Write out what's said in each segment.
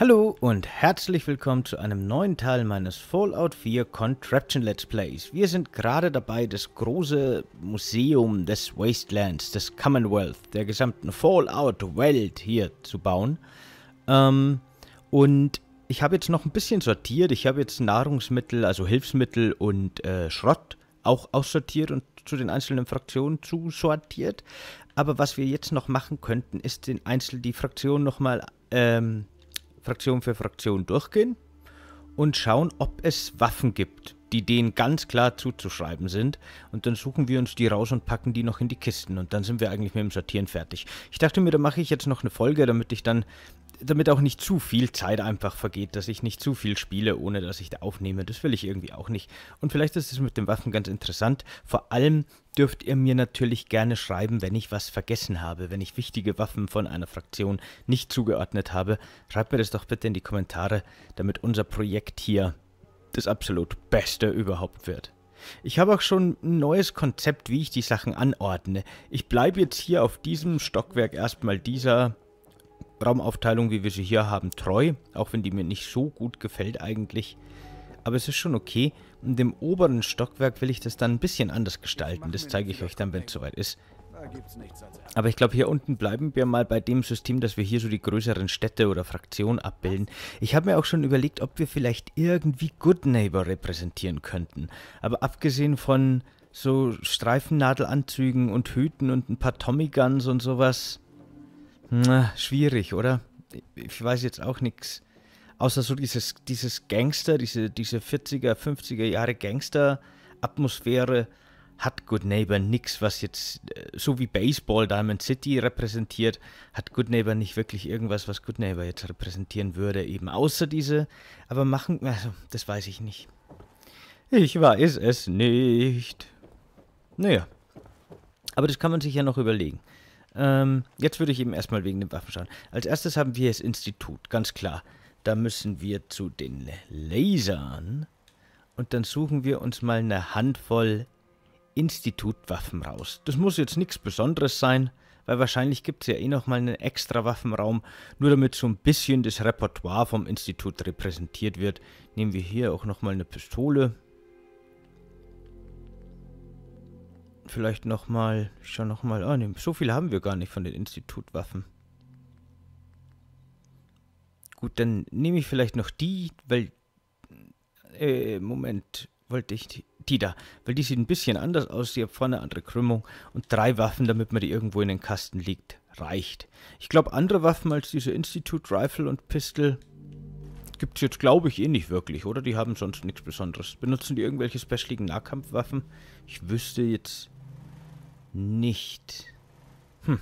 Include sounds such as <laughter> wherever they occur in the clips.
Hallo und herzlich willkommen zu einem neuen Teil meines Fallout 4 Contraption Let's Plays. Wir sind gerade dabei, das große Museum des Wastelands, des Commonwealth, der gesamten Fallout-Welt hier zu bauen. Ähm, und ich habe jetzt noch ein bisschen sortiert. Ich habe jetzt Nahrungsmittel, also Hilfsmittel und äh, Schrott auch aussortiert und zu den einzelnen Fraktionen zusortiert. Aber was wir jetzt noch machen könnten, ist den Einzel die Fraktion nochmal... Ähm, Fraktion für Fraktion durchgehen und schauen, ob es Waffen gibt, die denen ganz klar zuzuschreiben sind. Und dann suchen wir uns die raus und packen die noch in die Kisten. Und dann sind wir eigentlich mit dem Sortieren fertig. Ich dachte mir, da mache ich jetzt noch eine Folge, damit ich dann damit auch nicht zu viel Zeit einfach vergeht, dass ich nicht zu viel spiele, ohne dass ich da aufnehme. Das will ich irgendwie auch nicht. Und vielleicht ist es mit den Waffen ganz interessant. Vor allem dürft ihr mir natürlich gerne schreiben, wenn ich was vergessen habe, wenn ich wichtige Waffen von einer Fraktion nicht zugeordnet habe. Schreibt mir das doch bitte in die Kommentare, damit unser Projekt hier das absolut Beste überhaupt wird. Ich habe auch schon ein neues Konzept, wie ich die Sachen anordne. Ich bleibe jetzt hier auf diesem Stockwerk erstmal dieser Raumaufteilung, wie wir sie hier haben, treu. Auch wenn die mir nicht so gut gefällt eigentlich. Aber es ist schon okay. Und im oberen Stockwerk will ich das dann ein bisschen anders gestalten. Das zeige ich euch dann, wenn es soweit ist. Aber ich glaube, hier unten bleiben wir mal bei dem System, dass wir hier so die größeren Städte oder Fraktionen abbilden. Ich habe mir auch schon überlegt, ob wir vielleicht irgendwie Good Neighbor repräsentieren könnten. Aber abgesehen von so Streifennadelanzügen und Hüten und ein paar Tommy Guns und sowas, na, schwierig, oder? Ich weiß jetzt auch nichts. Außer so dieses, dieses Gangster, diese, diese 40er, 50er Jahre Gangster-Atmosphäre hat Good Neighbor nichts, was jetzt, äh, so wie Baseball Diamond City repräsentiert, hat Good Neighbor nicht wirklich irgendwas, was Good Neighbor jetzt repräsentieren würde, eben außer diese. Aber machen, also, das weiß ich nicht. Ich weiß es nicht. Naja. Aber das kann man sich ja noch überlegen. Ähm, jetzt würde ich eben erstmal wegen den Waffen schauen. Als erstes haben wir das Institut, ganz klar. Da müssen wir zu den Lasern. Und dann suchen wir uns mal eine Handvoll Institutwaffen raus. Das muss jetzt nichts Besonderes sein, weil wahrscheinlich gibt es ja eh nochmal einen extra Waffenraum, nur damit so ein bisschen das Repertoire vom Institut repräsentiert wird. Nehmen wir hier auch nochmal eine Pistole. vielleicht nochmal, ich schau nochmal an. Oh, so viel haben wir gar nicht von den Institutwaffen. Gut, dann nehme ich vielleicht noch die, weil, äh, Moment, wollte ich die, die da, weil die sieht ein bisschen anders aus, die hat vorne eine andere Krümmung und drei Waffen, damit man die irgendwo in den Kasten liegt. reicht. Ich glaube, andere Waffen als diese Institute Rifle und Pistol gibt es jetzt, glaube ich, eh nicht wirklich, oder? Die haben sonst nichts Besonderes. Benutzen die irgendwelche specialigen Nahkampfwaffen? Ich wüsste jetzt nicht. Hm.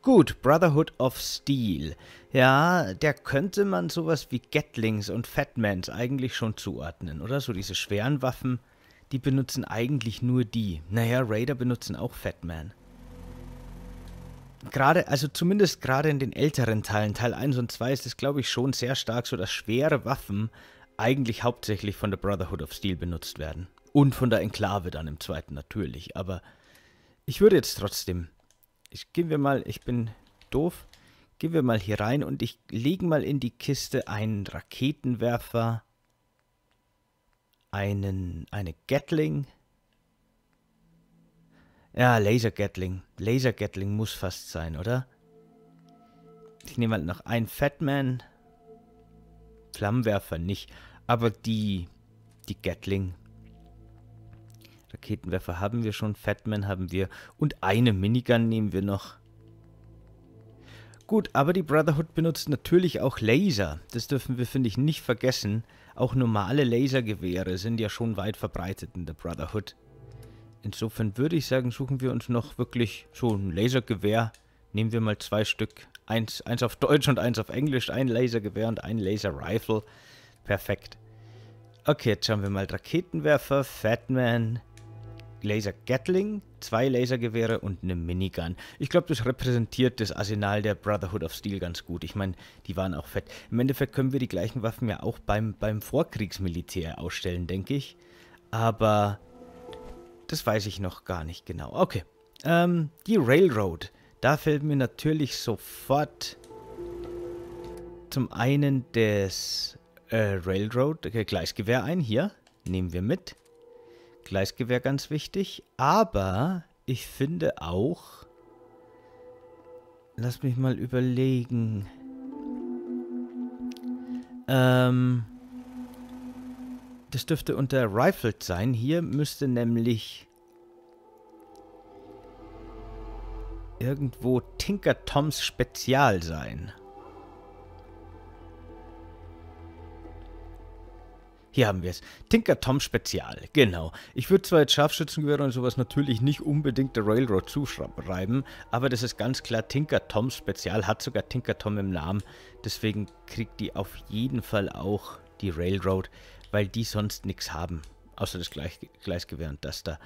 Gut, Brotherhood of Steel. Ja, der könnte man sowas wie Gatlings und Fatmans eigentlich schon zuordnen, oder? So diese schweren Waffen, die benutzen eigentlich nur die. Naja, Raider benutzen auch Fatman. Gerade, also zumindest gerade in den älteren Teilen, Teil 1 und 2, ist es glaube ich schon sehr stark so, dass schwere Waffen eigentlich hauptsächlich von der Brotherhood of Steel benutzt werden. Und von der Enklave dann im zweiten natürlich, aber ich würde jetzt trotzdem, ich gehen wir mal, ich bin doof, gehen wir mal hier rein und ich lege mal in die Kiste einen Raketenwerfer, einen, eine Gatling. Ja, Laser Gatling. Laser Gatling muss fast sein, oder? Ich nehme halt noch einen Fatman. Flammenwerfer nicht. Aber die, die Gatling Raketenwerfer haben wir schon, Fatman haben wir und eine Minigun nehmen wir noch. Gut, aber die Brotherhood benutzt natürlich auch Laser. Das dürfen wir, finde ich, nicht vergessen. Auch normale Lasergewehre sind ja schon weit verbreitet in der Brotherhood. Insofern würde ich sagen, suchen wir uns noch wirklich so ein Lasergewehr. Nehmen wir mal zwei Stück. Eins, eins auf Deutsch und eins auf Englisch. Ein Lasergewehr und ein Laser-Rifle. Perfekt. Okay, jetzt schauen wir mal. Raketenwerfer, Fatman, Laser Gatling, zwei Lasergewehre und eine Minigun. Ich glaube, das repräsentiert das Arsenal der Brotherhood of Steel ganz gut. Ich meine, die waren auch fett. Im Endeffekt können wir die gleichen Waffen ja auch beim, beim Vorkriegsmilitär ausstellen, denke ich. Aber das weiß ich noch gar nicht genau. Okay, ähm, die Railroad. Da fällt mir natürlich sofort zum einen das äh, Railroad, äh, Gleisgewehr ein. Hier, nehmen wir mit. Gleisgewehr ganz wichtig. Aber ich finde auch... Lass mich mal überlegen. Ähm... Das dürfte unter Rifled sein. Hier müsste nämlich irgendwo Tinker Toms Spezial sein. Hier haben wir es. Tinker Tom Spezial, genau. Ich würde zwar jetzt Scharfschützengewehre und sowas natürlich nicht unbedingt der Railroad zuschreiben, aber das ist ganz klar Tinker Tom Spezial, hat sogar Tinker Tom im Namen. Deswegen kriegt die auf jeden Fall auch die Railroad, weil die sonst nichts haben. Außer das Gleis Gleisgewehr und das da.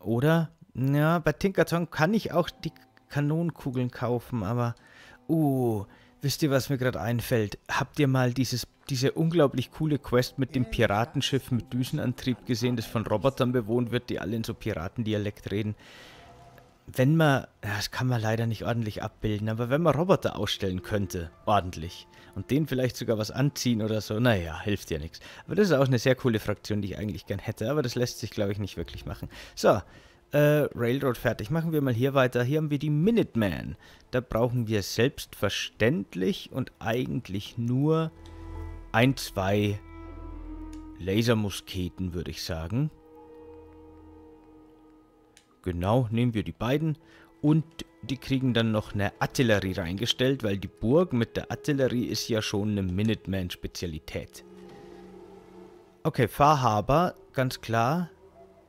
Oder? Ja, bei Tinker Tom kann ich auch die Kanonenkugeln kaufen, aber... Uh, Wisst ihr, was mir gerade einfällt? Habt ihr mal dieses, diese unglaublich coole Quest mit dem Piratenschiff mit Düsenantrieb gesehen, das von Robotern bewohnt wird, die alle in so Piratendialekt reden? Wenn man, das kann man leider nicht ordentlich abbilden, aber wenn man Roboter ausstellen könnte, ordentlich, und denen vielleicht sogar was anziehen oder so, naja, hilft ja nichts. Aber das ist auch eine sehr coole Fraktion, die ich eigentlich gern hätte, aber das lässt sich, glaube ich, nicht wirklich machen. So, äh, Railroad fertig. Machen wir mal hier weiter. Hier haben wir die Minuteman. Da brauchen wir selbstverständlich und eigentlich nur ein, zwei Lasermusketen, würde ich sagen. Genau, nehmen wir die beiden. Und die kriegen dann noch eine Artillerie reingestellt, weil die Burg mit der Artillerie ist ja schon eine Minuteman-Spezialität. Okay, Fahrhaber, ganz klar.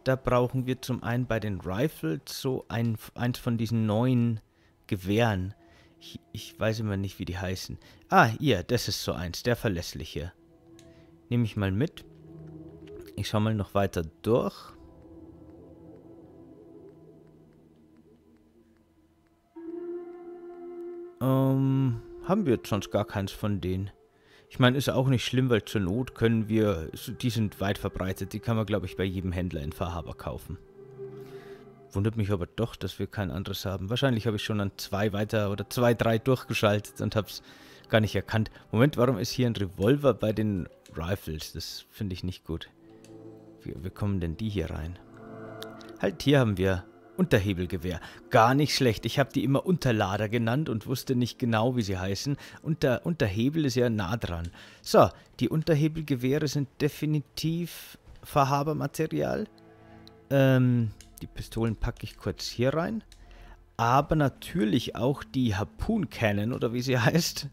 Da brauchen wir zum einen bei den Rifles so ein, eins von diesen neuen Gewehren. Ich, ich weiß immer nicht, wie die heißen. Ah, hier, das ist so eins, der verlässliche. Nehme ich mal mit. Ich schaue mal noch weiter durch. Ähm, haben wir jetzt sonst gar keins von denen. Ich meine, ist auch nicht schlimm, weil zur Not können wir, die sind weit verbreitet, die kann man, glaube ich, bei jedem Händler in Fahrhaber kaufen. Wundert mich aber doch, dass wir kein anderes haben. Wahrscheinlich habe ich schon an zwei weiter oder zwei, drei durchgeschaltet und habe es gar nicht erkannt. Moment, warum ist hier ein Revolver bei den Rifles? Das finde ich nicht gut. Wie, wie kommen denn die hier rein? Halt, hier haben wir Unterhebelgewehr. Gar nicht schlecht. Ich habe die immer Unterlader genannt und wusste nicht genau, wie sie heißen. Unter, Unterhebel ist ja nah dran. So, die Unterhebelgewehre sind definitiv Verhabermaterial. Ähm, die Pistolen packe ich kurz hier rein. Aber natürlich auch die Harpoon Cannon, oder wie sie <laughs> heißt.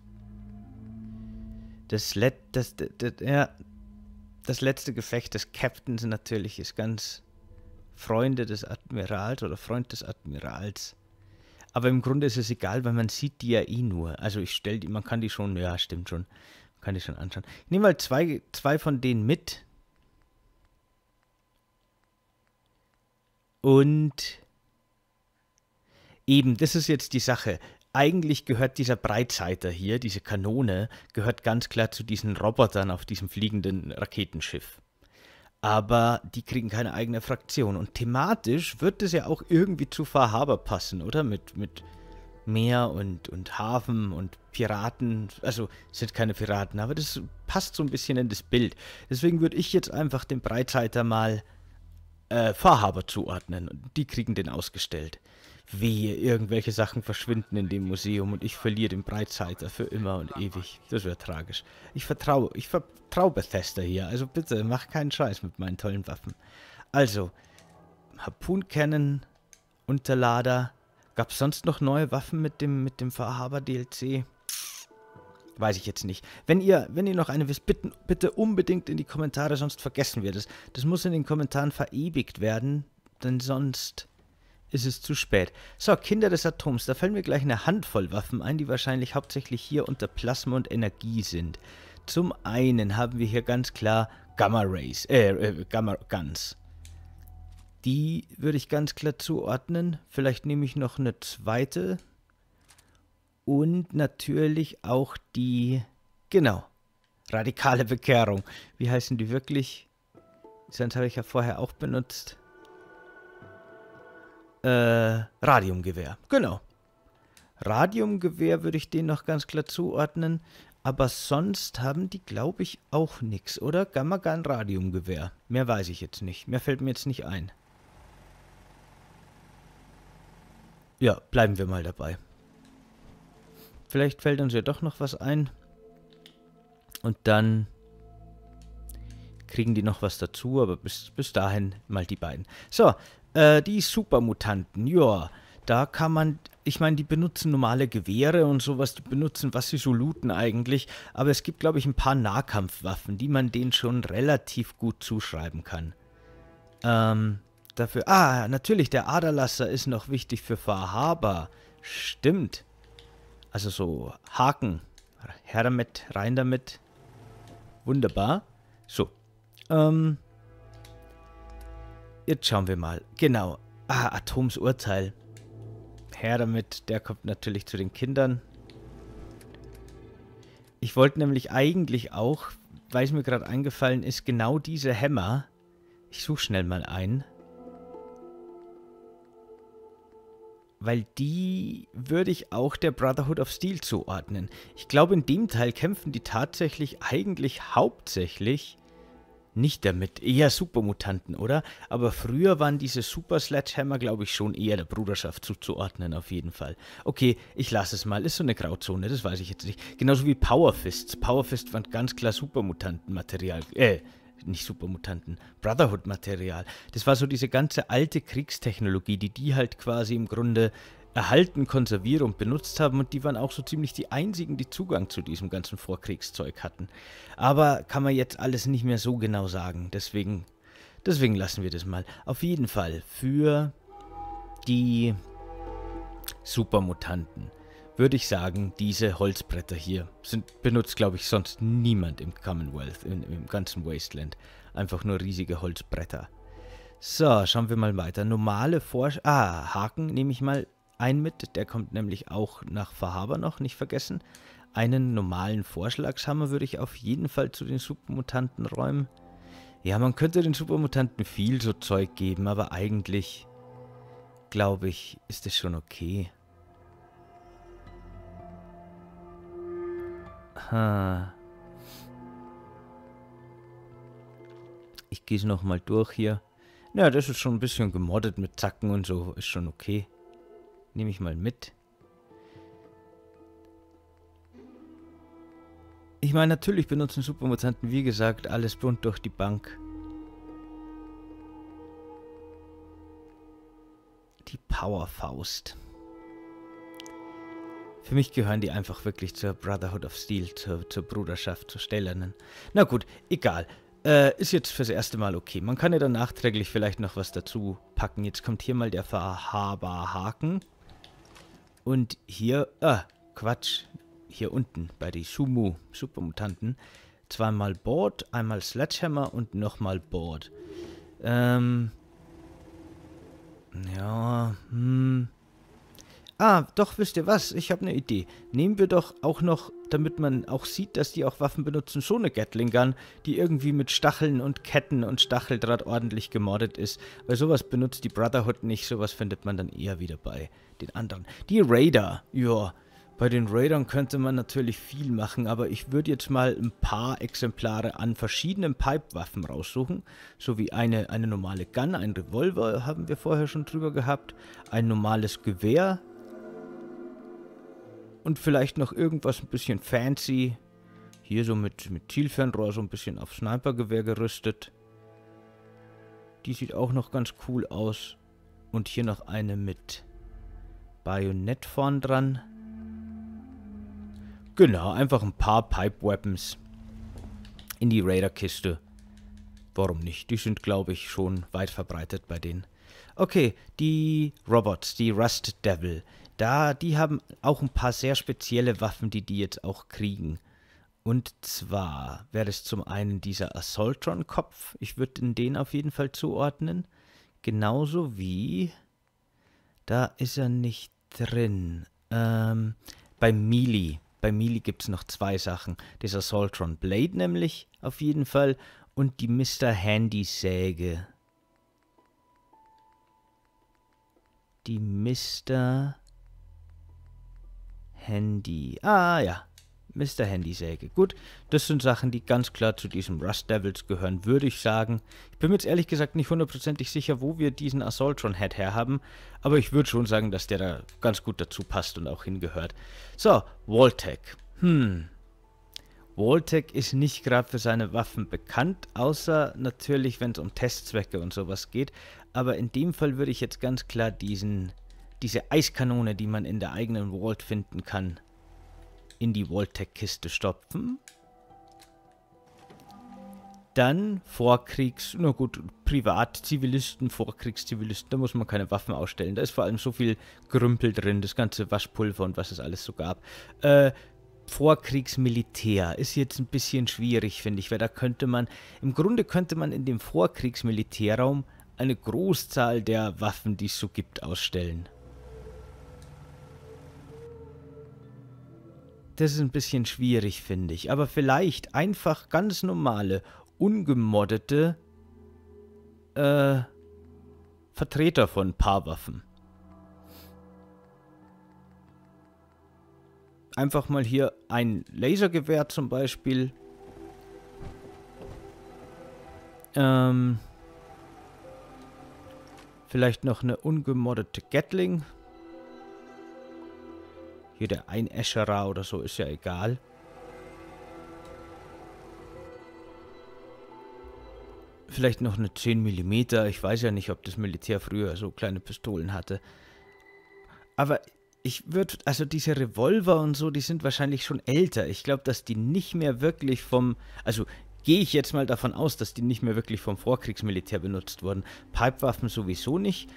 Das, Let das, das, das, ja, das letzte Gefecht des Captains natürlich ist ganz Freunde des Admirals oder Freund des Admirals. Aber im Grunde ist es egal, weil man sieht die ja eh nur. Also ich stelle die, man kann die schon, ja, stimmt schon. Man kann die schon anschauen. Ich nehme mal zwei, zwei von denen mit. Und eben, das ist jetzt die Sache. Eigentlich gehört dieser Breitseiter hier, diese Kanone, gehört ganz klar zu diesen Robotern auf diesem fliegenden Raketenschiff aber die kriegen keine eigene Fraktion. Und thematisch wird es ja auch irgendwie zu Fahrhaber passen, oder? Mit, mit Meer und, und Hafen und Piraten. Also sind keine Piraten, aber das passt so ein bisschen in das Bild. Deswegen würde ich jetzt einfach dem Breitseiter mal äh, Fahrhaber zuordnen. Und die kriegen den ausgestellt. Wehe, irgendwelche Sachen verschwinden in dem Museum und ich verliere den Breitseiter für immer und ewig. Das wäre tragisch. Ich vertraue, ich vertraue Bethesda hier, also bitte, mach keinen Scheiß mit meinen tollen Waffen. Also, Harpoon Cannon, Unterlader. Gab es sonst noch neue Waffen mit dem, mit dem Verhaber DLC? Weiß ich jetzt nicht. Wenn ihr, wenn ihr noch eine wisst, bitte, bitte unbedingt in die Kommentare, sonst vergessen wir das. Das muss in den Kommentaren verewigt werden, denn sonst ist es zu spät. So, Kinder des Atoms, da fallen mir gleich eine Handvoll Waffen ein, die wahrscheinlich hauptsächlich hier unter Plasma und Energie sind. Zum einen haben wir hier ganz klar Gamma Rays, äh, äh Gamma Guns. Die würde ich ganz klar zuordnen. Vielleicht nehme ich noch eine zweite. Und natürlich auch die, genau, radikale Bekehrung. Wie heißen die wirklich? Sonst habe ich ja vorher auch benutzt. Äh, Radiumgewehr, genau. Radiumgewehr würde ich denen noch ganz klar zuordnen. Aber sonst haben die, glaube ich, auch nichts, oder? Gammagan Radiumgewehr. Mehr weiß ich jetzt nicht. Mehr fällt mir jetzt nicht ein. Ja, bleiben wir mal dabei. Vielleicht fällt uns ja doch noch was ein. Und dann kriegen die noch was dazu, aber bis, bis dahin mal die beiden. So, äh, die Supermutanten, ja, da kann man, ich meine, die benutzen normale Gewehre und sowas, die benutzen, was sie so looten eigentlich, aber es gibt, glaube ich, ein paar Nahkampfwaffen, die man denen schon relativ gut zuschreiben kann. Ähm, dafür, ah, natürlich, der Aderlasser ist noch wichtig für Verhaber. Stimmt. Also so Haken. Her damit, rein damit. Wunderbar. So. Ähm, Jetzt schauen wir mal. Genau. Ah, Atomsurteil. Her damit. Der kommt natürlich zu den Kindern. Ich wollte nämlich eigentlich auch, weil es mir gerade eingefallen ist, genau diese Hämmer. Ich suche schnell mal einen. Weil die würde ich auch der Brotherhood of Steel zuordnen. Ich glaube, in dem Teil kämpfen die tatsächlich eigentlich hauptsächlich nicht damit. Eher Supermutanten, oder? Aber früher waren diese Super Sledgehammer, glaube ich, schon eher der Bruderschaft zuzuordnen, auf jeden Fall. Okay, ich lasse es mal. Ist so eine Grauzone, das weiß ich jetzt nicht. Genauso wie Powerfists. Powerfist waren ganz klar Supermutantenmaterial. Äh, nicht Supermutanten, Brotherhood-Material. Das war so diese ganze alte Kriegstechnologie, die die halt quasi im Grunde erhalten, konserviert und benutzt haben und die waren auch so ziemlich die einzigen, die Zugang zu diesem ganzen Vorkriegszeug hatten. Aber kann man jetzt alles nicht mehr so genau sagen, deswegen, deswegen lassen wir das mal. Auf jeden Fall für die Supermutanten würde ich sagen, diese Holzbretter hier sind benutzt, glaube ich, sonst niemand im Commonwealth, in, im ganzen Wasteland. Einfach nur riesige Holzbretter. So, schauen wir mal weiter. Normale Forsch... Ah, Haken nehme ich mal einen mit, der kommt nämlich auch nach Verhaber noch, nicht vergessen. Einen normalen Vorschlagshammer würde ich auf jeden Fall zu den Supermutanten räumen. Ja, man könnte den Supermutanten viel so Zeug geben, aber eigentlich, glaube ich, ist es schon okay. Ha. Ich gehe es nochmal durch hier. Ja, das ist schon ein bisschen gemoddet mit Zacken und so, ist schon okay. Nehme ich mal mit. Ich meine, natürlich benutzen Supermutanten, wie gesagt, alles bunt durch die Bank. Die Powerfaust. Für mich gehören die einfach wirklich zur Brotherhood of Steel, zur, zur Bruderschaft, zur Stellernen. Na gut, egal. Äh, ist jetzt fürs erste Mal okay. Man kann ja dann nachträglich vielleicht noch was dazu packen. Jetzt kommt hier mal der Verhaber-Haken. Und hier, äh, Quatsch, hier unten bei den Shumu, Supermutanten, zweimal Board, einmal Sledgehammer und nochmal Board. Ähm, ja, hm. Ah, doch, wisst ihr was? Ich habe eine Idee. Nehmen wir doch auch noch damit man auch sieht, dass die auch Waffen benutzen, schon eine Gatling Gun, die irgendwie mit Stacheln und Ketten und Stacheldraht ordentlich gemordet ist. Weil sowas benutzt die Brotherhood nicht, sowas findet man dann eher wieder bei den anderen. Die Raider, ja, bei den Raidern könnte man natürlich viel machen, aber ich würde jetzt mal ein paar Exemplare an verschiedenen Pipe-Waffen raussuchen. So wie eine, eine normale Gun, ein Revolver haben wir vorher schon drüber gehabt, ein normales Gewehr, und vielleicht noch irgendwas ein bisschen fancy. Hier so mit, mit Zielfernrohr so ein bisschen auf Snipergewehr gerüstet. Die sieht auch noch ganz cool aus. Und hier noch eine mit Bajonett vorn dran. Genau, einfach ein paar Pipe Weapons in die Raider-Kiste. Warum nicht? Die sind, glaube ich, schon weit verbreitet bei denen. Okay, die Robots, die Rust Devil. Da, die haben auch ein paar sehr spezielle Waffen, die die jetzt auch kriegen. Und zwar wäre es zum einen dieser Assaultron-Kopf. Ich würde den auf jeden Fall zuordnen. Genauso wie... Da ist er nicht drin. Ähm, bei Melee. Bei Melee gibt es noch zwei Sachen. Dieser Assaultron Blade nämlich auf jeden Fall. Und die Mr. Handy Säge. Die Mr. Handy. Ah, ja. Mr. Handysäge. Gut, das sind Sachen, die ganz klar zu diesen Rust Devils gehören, würde ich sagen. Ich bin mir jetzt ehrlich gesagt nicht hundertprozentig sicher, wo wir diesen Assault Assaultron Head herhaben, aber ich würde schon sagen, dass der da ganz gut dazu passt und auch hingehört. So, Waltech. Hm. Waltech ist nicht gerade für seine Waffen bekannt, außer natürlich, wenn es um Testzwecke und sowas geht. Aber in dem Fall würde ich jetzt ganz klar diesen diese Eiskanone, die man in der eigenen Vault finden kann, in die Vault-Tech-Kiste stopfen. Dann Vorkriegs, na gut, Privatzivilisten, Vorkriegszivilisten, da muss man keine Waffen ausstellen. Da ist vor allem so viel Grümpel drin, das ganze Waschpulver und was es alles so gab. Äh, Vorkriegsmilitär ist jetzt ein bisschen schwierig, finde ich, weil da könnte man, im Grunde könnte man in dem Vorkriegsmilitärraum eine Großzahl der Waffen, die es so gibt, ausstellen. Das ist ein bisschen schwierig, finde ich. Aber vielleicht einfach ganz normale, ungemoddete äh, Vertreter von Paarwaffen. Einfach mal hier ein Lasergewehr zum Beispiel. Ähm, vielleicht noch eine ungemoddete Gatling. Hier der Einäscherer oder so ist ja egal. Vielleicht noch eine 10 mm. Ich weiß ja nicht, ob das Militär früher so kleine Pistolen hatte. Aber ich würde, also diese Revolver und so, die sind wahrscheinlich schon älter. Ich glaube, dass die nicht mehr wirklich vom, also gehe ich jetzt mal davon aus, dass die nicht mehr wirklich vom Vorkriegsmilitär benutzt wurden. Pipewaffen sowieso nicht.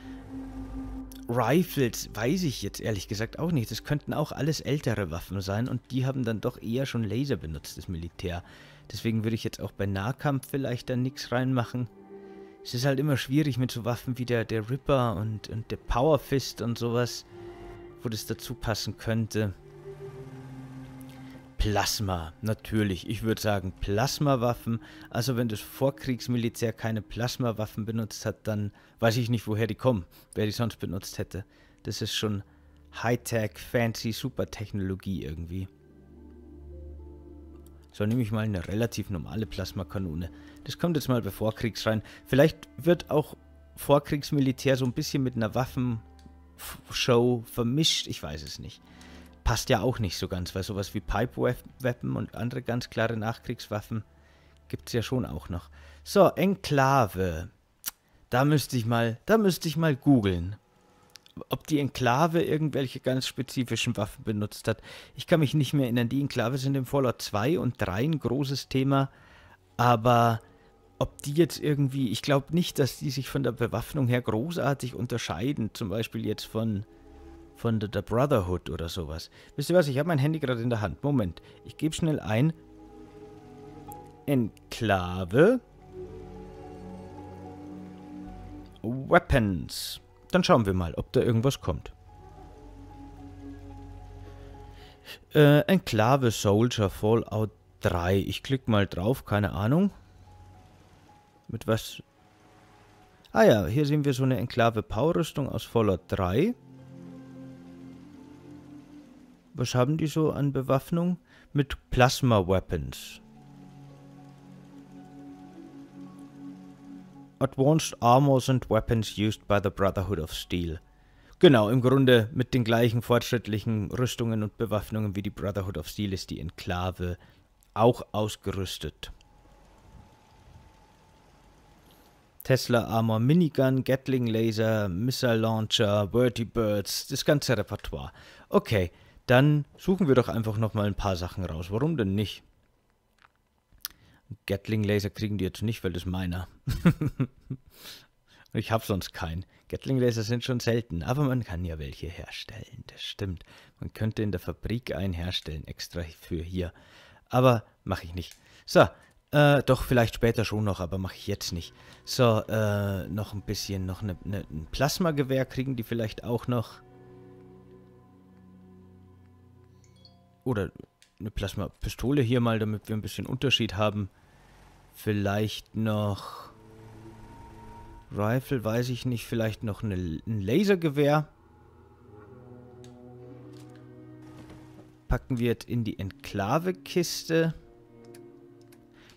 Rifles weiß ich jetzt ehrlich gesagt auch nicht. Das könnten auch alles ältere Waffen sein und die haben dann doch eher schon Laser benutzt, das Militär. Deswegen würde ich jetzt auch bei Nahkampf vielleicht dann nichts reinmachen. Es ist halt immer schwierig mit so Waffen wie der, der Ripper und, und der Power Fist und sowas, wo das dazu passen könnte. Plasma, natürlich. Ich würde sagen Plasmawaffen. Also wenn das Vorkriegsmilitär keine Plasmawaffen benutzt hat, dann weiß ich nicht, woher die kommen, wer die sonst benutzt hätte. Das ist schon Hightech, fancy, super Technologie irgendwie. So nehme ich mal eine relativ normale Plasmakanone. Das kommt jetzt mal bei Vorkriegs rein. Vielleicht wird auch Vorkriegsmilitär so ein bisschen mit einer Waffenshow vermischt. Ich weiß es nicht passt ja auch nicht so ganz, weil sowas wie Pipe-Weapon und andere ganz klare Nachkriegswaffen gibt es ja schon auch noch. So, Enklave. Da müsste ich mal, da müsste ich mal googeln. Ob die Enklave irgendwelche ganz spezifischen Waffen benutzt hat. Ich kann mich nicht mehr erinnern. Die Enklave sind im Fallout 2 und 3 ein großes Thema. Aber ob die jetzt irgendwie, ich glaube nicht, dass die sich von der Bewaffnung her großartig unterscheiden. Zum Beispiel jetzt von von der, Brotherhood oder sowas. Wisst ihr was? Ich habe mein Handy gerade in der Hand. Moment. Ich gebe schnell ein. Enklave. Weapons. Dann schauen wir mal, ob da irgendwas kommt. Äh, Enklave Soldier Fallout 3. Ich klicke mal drauf, keine Ahnung. Mit was... Ah ja, hier sehen wir so eine Enklave Power-Rüstung aus Fallout 3 was haben die so an Bewaffnung? Mit Plasma Weapons. Advanced Armors and Weapons used by the Brotherhood of Steel. Genau, im Grunde mit den gleichen fortschrittlichen Rüstungen und Bewaffnungen wie die Brotherhood of Steel ist die Enklave auch ausgerüstet. Tesla Armor Minigun, Gatling Laser, Missile Launcher, Wordy Birds, das ganze Repertoire. Okay, dann suchen wir doch einfach nochmal ein paar Sachen raus. Warum denn nicht? Gatling-Laser kriegen die jetzt nicht, weil das meiner. <laughs> ich habe sonst keinen. Gatling-Laser sind schon selten, aber man kann ja welche herstellen. Das stimmt. Man könnte in der Fabrik einen herstellen, extra für hier. Aber mache ich nicht. So, äh, doch, vielleicht später schon noch, aber mache ich jetzt nicht. So, äh, noch ein bisschen, noch ne, ein ne, ne, Plasmagewehr kriegen die vielleicht auch noch. oder eine Plasmapistole hier mal, damit wir ein bisschen Unterschied haben. Vielleicht noch... Rifle, weiß ich nicht. Vielleicht noch eine, ein Lasergewehr. Packen wir jetzt in die Enklave-Kiste.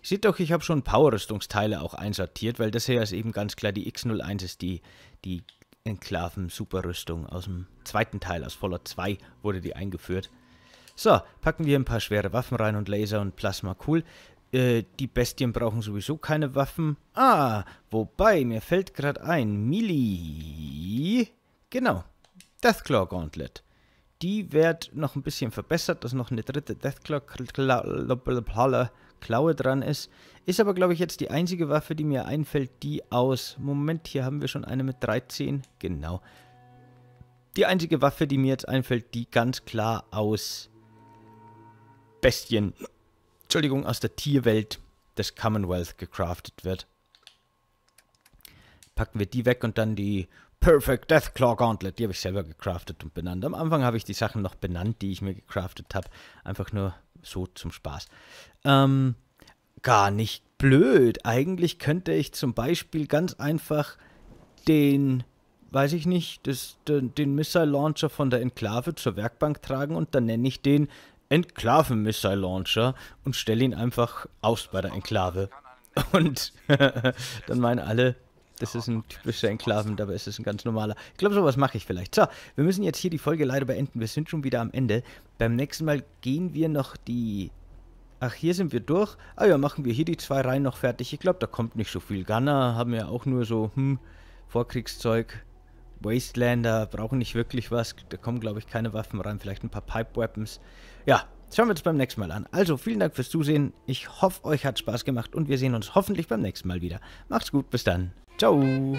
Seht doch, ich habe schon Power-Rüstungsteile auch einsortiert, weil das hier ist eben ganz klar, die X01 ist die, die Enklaven-Superrüstung aus dem zweiten Teil, aus Fallout 2 wurde die eingeführt. So, packen wir ein paar schwere Waffen rein und Laser und Plasma, cool. Äh, die Bestien brauchen sowieso keine Waffen. Ah, wobei, mir fällt gerade ein, Mili... Genau, Deathclaw Gauntlet. Die wird noch ein bisschen verbessert, dass noch eine dritte Deathclaw-Klaue dran ist. Ist aber, glaube ich, jetzt die einzige Waffe, die mir einfällt, die aus... Moment, hier haben wir schon eine mit 13. Genau. Die einzige Waffe, die mir jetzt einfällt, die ganz klar aus Bestien, Entschuldigung, aus der Tierwelt des Commonwealth gecraftet wird. Packen wir die weg und dann die Perfect Deathclaw Gauntlet. Die habe ich selber gecraftet und benannt. Am Anfang habe ich die Sachen noch benannt, die ich mir gecraftet habe. Einfach nur so zum Spaß. Ähm, gar nicht blöd. Eigentlich könnte ich zum Beispiel ganz einfach den, weiß ich nicht, das, den, den Missile Launcher von der Enklave zur Werkbank tragen und dann nenne ich den Enklaven-Missile-Launcher und stelle ihn einfach aus bei der Enklave. Und <laughs> dann meinen alle, das ist ein typischer Enklaven, dabei ist es ein ganz normaler. Ich glaube, sowas mache ich vielleicht. So, wir müssen jetzt hier die Folge leider beenden. Wir sind schon wieder am Ende. Beim nächsten Mal gehen wir noch die... Ach, hier sind wir durch. Ah ja, machen wir hier die zwei Reihen noch fertig. Ich glaube, da kommt nicht so viel. Gunner haben ja auch nur so, hm, Vorkriegszeug. Wastelander brauchen nicht wirklich was. Da kommen, glaube ich, keine Waffen rein. Vielleicht ein paar Pipe Weapons. Ja, schauen wir uns beim nächsten Mal an. Also, vielen Dank fürs Zusehen. Ich hoffe, euch hat Spaß gemacht und wir sehen uns hoffentlich beim nächsten Mal wieder. Macht's gut, bis dann. Ciao.